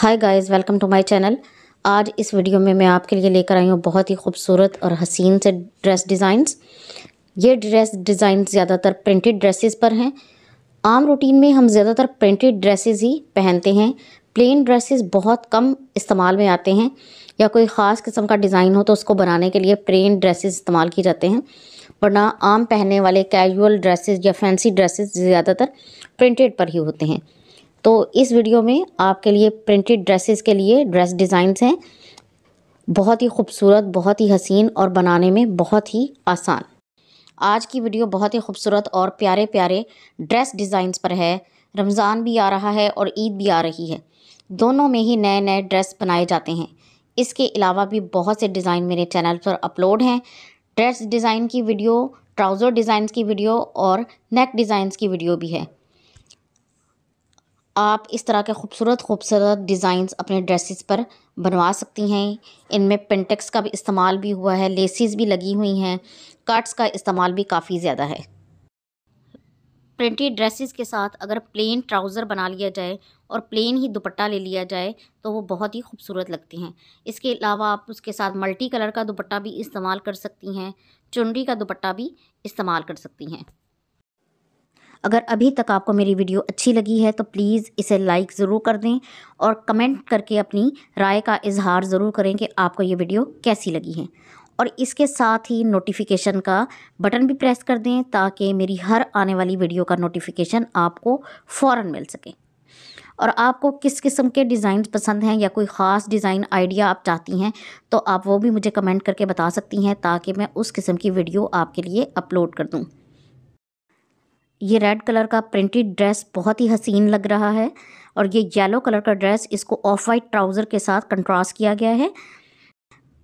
hi guys welcome to my channel आज इस video में मैं आपके लिए लेकर आई हूँ बहुत ही खूबसूरत और हसीन से ड्रेस डिज़ाइंस ये ड्रेस डिज़ाइन ज़्यादातर प्रिंटेड ड्रेसेस पर हैं आम रूटीन में हम ज़्यादातर प्रिंटेड ड्रेसेस ही पहनते हैं प्लेन ड्रेसेस बहुत कम इस्तेमाल में आते हैं या कोई ख़ास किस्म का डिज़ाइन हो तो उसको बनाने के लिए प्लेन ड्रेसेस इस्तेमाल किए जाते हैं वरना आम पहनने वाले कैजुअल ड्रेसेस या फैंसी ड्रेसेस ज़्यादातर प्रिंटेड पर ही होते हैं तो इस वीडियो में आपके लिए प्रिंटेड ड्रेसेस के लिए ड्रेस डिज़ाइंस हैं बहुत ही खूबसूरत बहुत ही हसीन और बनाने में बहुत ही आसान आज की वीडियो बहुत ही खूबसूरत और प्यारे प्यारे ड्रेस डिज़ाइंस पर है रमज़ान भी आ रहा है और ईद भी आ रही है दोनों में ही नए नए ड्रेस बनाए जाते हैं इसके अलावा भी बहुत से डिज़ाइन मेरे चैनल पर अपलोड हैं ड्रेस डिज़ाइन की वीडियो ट्राउज़र डिज़ाइंस की वीडियो और नेक डिज़ाइंस की वीडियो भी है आप इस तरह के खूबसूरत खूबसूरत डिज़ाइंस अपने ड्रेसेस पर बनवा सकती हैं इनमें पेंटेक्स का भी इस्तेमाल भी हुआ है लेसिस भी लगी हुई हैं कट्स का इस्तेमाल भी काफ़ी ज़्यादा है प्रिंटेड ड्रेसेस के साथ अगर प्लेन ट्राउज़र बना लिया जाए और प्लेन ही दुपट्टा ले लिया जाए तो वो बहुत ही खूबसूरत लगती हैं इसके अलावा आप उसके साथ मल्टी कलर का दुपट्टा भी इस्तेमाल कर सकती हैं चुनरी का दुपट्टा भी इस्तेमाल कर सकती हैं अगर अभी तक आपको मेरी वीडियो अच्छी लगी है तो प्लीज़ इसे लाइक ज़रूर कर दें और कमेंट करके अपनी राय का इजहार ज़रूर करें कि आपको ये वीडियो कैसी लगी है और इसके साथ ही नोटिफिकेशन का बटन भी प्रेस कर दें ताकि मेरी हर आने वाली वीडियो का नोटिफिकेशन आपको फ़ौर मिल सके और आपको किस किस्म के डिज़ाइन पसंद हैं या कोई ख़ास डिज़ाइन आइडिया आप चाहती हैं तो आप वो भी मुझे कमेंट करके बता सकती हैं ताकि मैं उस किस्म की वीडियो आपके लिए अपलोड कर दूँ ये रेड कलर का प्रिंटेड ड्रेस बहुत ही हसीन लग रहा है और ये येलो कलर का ड्रेस इसको ऑफ वाइट ट्राउज़र के साथ कंट्रास्ट किया गया है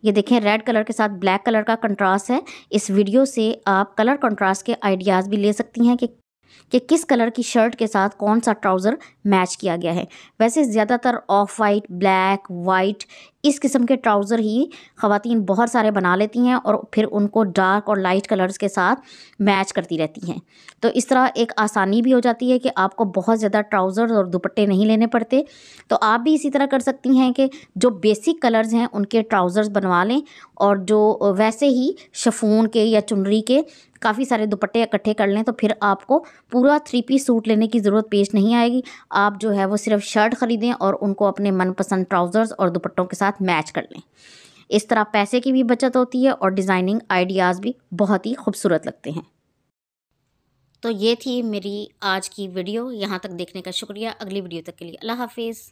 ये देखें रेड कलर के साथ ब्लैक कलर का कंट्रास्ट है इस वीडियो से आप कलर कंट्रास्ट के आइडियाज़ भी ले सकती हैं कि कि किस कलर की शर्ट के साथ कौन सा ट्राउज़र मैच किया गया है वैसे ज़्यादातर ऑफ वाइट ब्लैक वाइट इस किस्म के ट्राउज़र ही ख़वातीन बहुत सारे बना लेती हैं और फिर उनको डार्क और लाइट कलर्स के साथ मैच करती रहती हैं तो इस तरह एक आसानी भी हो जाती है कि आपको बहुत ज़्यादा ट्राउज़र्स और दुपट्टे नहीं लेने पड़ते तो आप भी इसी तरह कर सकती हैं कि जो बेसिक कलर्स हैं उनके ट्राउज़र्स बनवा लें और जो वैसे ही शफून के या चुनरी के काफ़ी सारे दुपट्टे इकट्ठे कर लें तो फिर आपको पूरा थ्री पीस सूट लेने की ज़रूरत पेश नहीं आएगी आप जो है वो सिर्फ शर्ट ख़रीदें और उनको अपने मनपसंद ट्राउज़र्स और दुपट्टों के साथ साथ मैच कर लें इस तरह पैसे की भी बचत होती है और डिज़ाइनिंग आइडियाज़ भी बहुत ही खूबसूरत लगते हैं तो ये थी मेरी आज की वीडियो यहाँ तक देखने का शुक्रिया अगली वीडियो तक के लिए अल्लाह हाफिज़